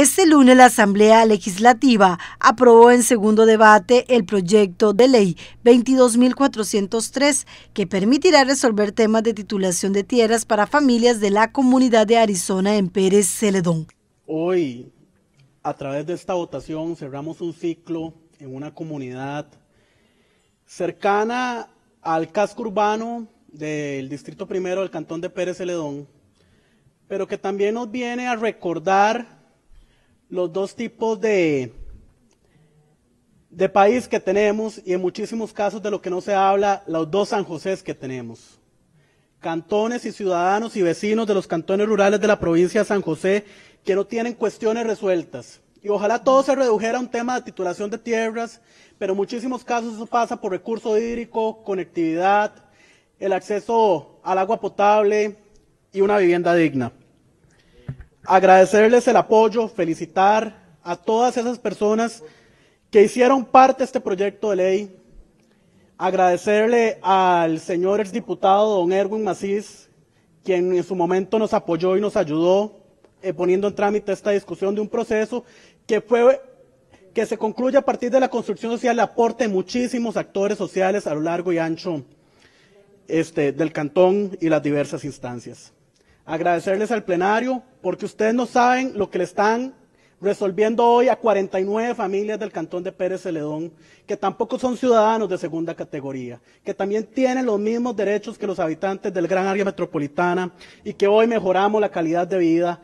Este lunes la Asamblea Legislativa aprobó en segundo debate el proyecto de ley 22.403 que permitirá resolver temas de titulación de tierras para familias de la comunidad de Arizona en Pérez Celedón. Hoy, a través de esta votación, cerramos un ciclo en una comunidad cercana al casco urbano del Distrito Primero del Cantón de Pérez Celedón, pero que también nos viene a recordar los dos tipos de, de país que tenemos y en muchísimos casos de lo que no se habla, los dos San José que tenemos. Cantones y ciudadanos y vecinos de los cantones rurales de la provincia de San José que no tienen cuestiones resueltas. Y ojalá todo se redujera a un tema de titulación de tierras, pero en muchísimos casos eso pasa por recurso hídrico, conectividad, el acceso al agua potable y una vivienda digna agradecerles el apoyo, felicitar a todas esas personas que hicieron parte de este proyecto de ley, agradecerle al señor exdiputado don Erwin Macís, quien en su momento nos apoyó y nos ayudó eh, poniendo en trámite esta discusión de un proceso que fue que se concluye a partir de la construcción social el aporte de muchísimos actores sociales a lo largo y ancho este, del cantón y las diversas instancias agradecerles al plenario, porque ustedes no saben lo que le están resolviendo hoy a 49 familias del cantón de Pérez Celedón, que tampoco son ciudadanos de segunda categoría, que también tienen los mismos derechos que los habitantes del gran área metropolitana y que hoy mejoramos la calidad de vida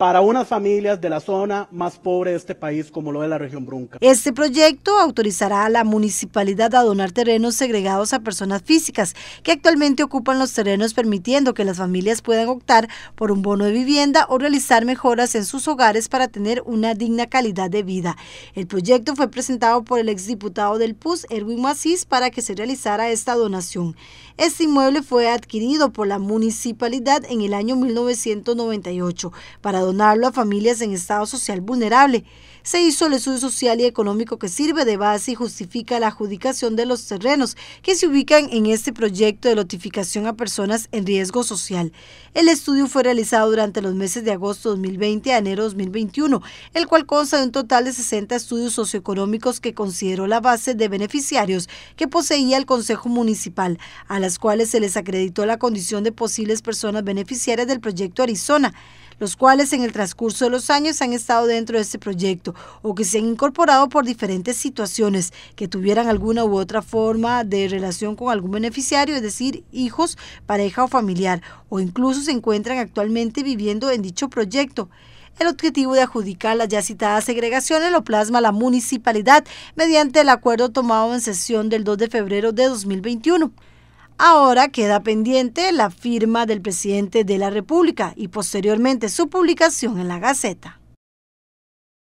para unas familias de la zona más pobre de este país, como lo de la región Brunca. Este proyecto autorizará a la municipalidad a donar terrenos segregados a personas físicas que actualmente ocupan los terrenos, permitiendo que las familias puedan optar por un bono de vivienda o realizar mejoras en sus hogares para tener una digna calidad de vida. El proyecto fue presentado por el exdiputado del PUS, Erwin Macís, para que se realizara esta donación. Este inmueble fue adquirido por la municipalidad en el año 1998 para donarlo a familias en estado social vulnerable. Se hizo el estudio social y económico que sirve de base y justifica la adjudicación de los terrenos que se ubican en este proyecto de notificación a personas en riesgo social. El estudio fue realizado durante los meses de agosto 2020 a enero 2021, el cual consta de un total de 60 estudios socioeconómicos que consideró la base de beneficiarios que poseía el Consejo Municipal, a las cuales se les acreditó la condición de posibles personas beneficiarias del proyecto Arizona los cuales en el transcurso de los años han estado dentro de este proyecto o que se han incorporado por diferentes situaciones que tuvieran alguna u otra forma de relación con algún beneficiario, es decir, hijos, pareja o familiar, o incluso se encuentran actualmente viviendo en dicho proyecto. El objetivo de adjudicar las ya citadas segregaciones lo plasma la municipalidad mediante el acuerdo tomado en sesión del 2 de febrero de 2021. Ahora queda pendiente la firma del presidente de la República y posteriormente su publicación en la Gaceta.